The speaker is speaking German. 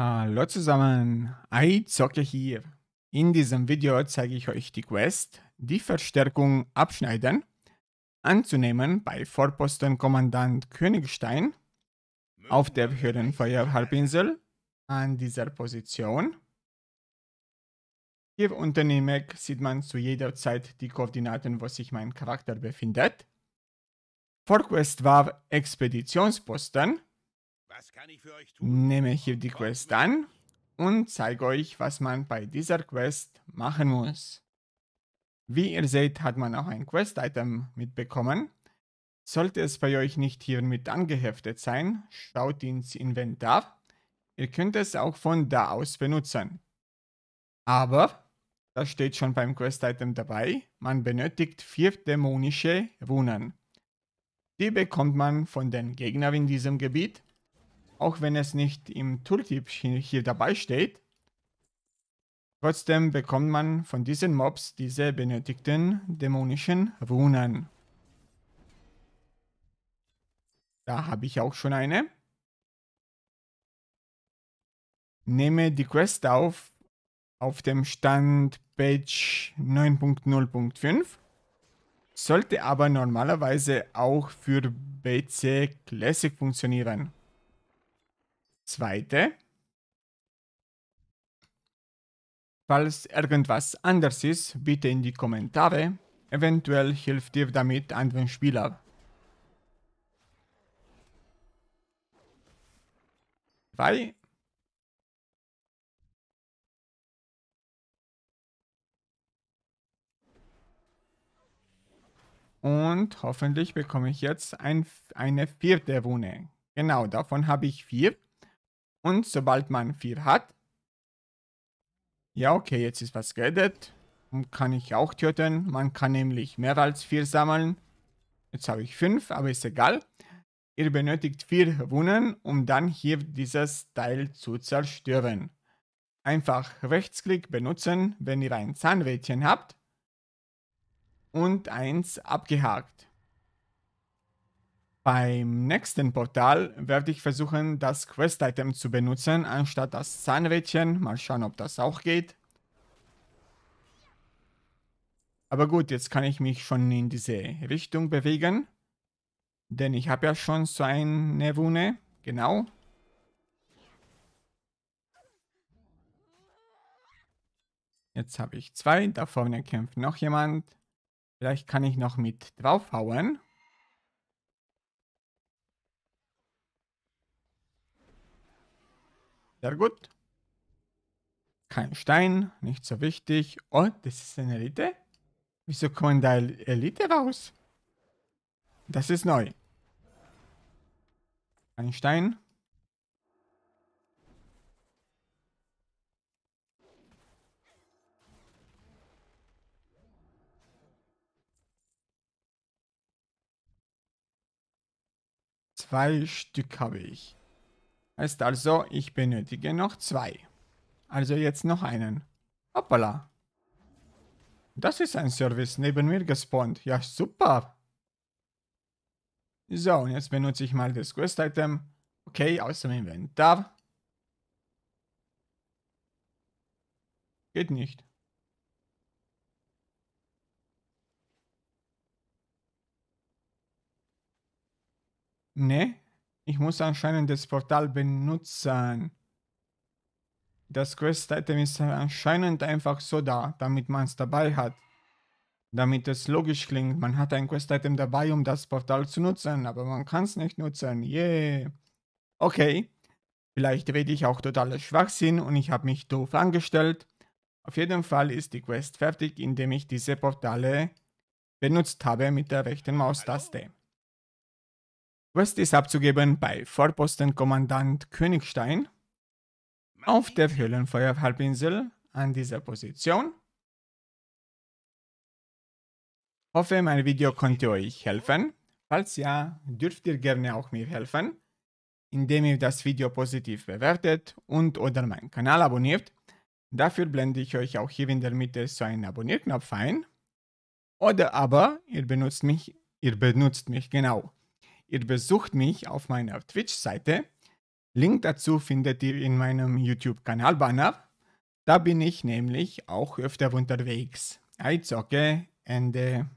Hallo zusammen, iZocke hier. In diesem Video zeige ich euch die Quest, die Verstärkung abschneiden, anzunehmen bei Vorpostenkommandant Königstein auf der höheren Feuerhalbinsel an dieser Position. Hier unten im sieht man zu jeder Zeit die Koordinaten, wo sich mein Charakter befindet. Vorquest war Expeditionsposten Nehme hier die Quest an und zeige euch, was man bei dieser Quest machen muss. Wie ihr seht, hat man auch ein Quest-Item mitbekommen. Sollte es bei euch nicht hier mit angeheftet sein, schaut ins Inventar. Ihr könnt es auch von da aus benutzen. Aber, das steht schon beim Quest-Item dabei, man benötigt vier dämonische Runen. Die bekommt man von den Gegnern in diesem Gebiet auch wenn es nicht im Tooltip hier dabei steht. Trotzdem bekommt man von diesen Mobs diese benötigten dämonischen Runen. Da habe ich auch schon eine. Nehme die Quest auf auf dem Stand Page 9.0.5. Sollte aber normalerweise auch für BC Classic funktionieren. Zweite, falls irgendwas anders ist, bitte in die Kommentare. Eventuell hilft dir damit anderen Spieler. Zwei. Und hoffentlich bekomme ich jetzt ein, eine vierte Rune. Genau, davon habe ich vier. Und sobald man vier hat... Ja, okay, jetzt ist was geredet. Und kann ich auch töten. Man kann nämlich mehr als vier sammeln. Jetzt habe ich fünf, aber ist egal. Ihr benötigt vier Runen, um dann hier dieses Teil zu zerstören. Einfach Rechtsklick benutzen, wenn ihr ein Zahnrädchen habt. Und eins abgehakt. Beim nächsten Portal werde ich versuchen, das Quest-Item zu benutzen, anstatt das Zahnrädchen. Mal schauen, ob das auch geht. Aber gut, jetzt kann ich mich schon in diese Richtung bewegen. Denn ich habe ja schon so eine Wune. Genau. Jetzt habe ich zwei. Da vorne kämpft noch jemand. Vielleicht kann ich noch mit draufhauen. Sehr gut. Kein Stein, nicht so wichtig. Oh, das ist eine Elite? Wieso kommen da Elite raus? Das ist neu. Ein Stein. Zwei Stück habe ich. Heißt also, ich benötige noch zwei. Also jetzt noch einen. Hoppala. Das ist ein Service, neben mir gespawnt. Ja, super. So, und jetzt benutze ich mal das Quest-Item. Okay, aus dem Inventar. Geht nicht. Ne, ich muss anscheinend das Portal benutzen. Das Quest-Item ist anscheinend einfach so da, damit man es dabei hat. Damit es logisch klingt, man hat ein Quest-Item dabei, um das Portal zu nutzen, aber man kann es nicht nutzen. Yeah. Okay, vielleicht rede ich auch totaler Schwachsinn und ich habe mich doof angestellt. Auf jeden Fall ist die Quest fertig, indem ich diese Portale benutzt habe mit der rechten Maustaste ist abzugeben bei Vorpostenkommandant Königstein auf der Höhlenfeuerhalbinsel an dieser Position. Hoffe, mein Video konnte euch helfen. Falls ja, dürft ihr gerne auch mir helfen, indem ihr das Video positiv bewertet und oder meinen Kanal abonniert. Dafür blende ich euch auch hier in der Mitte so einen Abonnierknopf ein. Oder aber ihr benutzt mich, ihr benutzt mich genau Ihr besucht mich auf meiner Twitch-Seite. Link dazu findet ihr in meinem YouTube-Kanal-Banner. Da bin ich nämlich auch öfter unterwegs. Eizocke, also, Ende.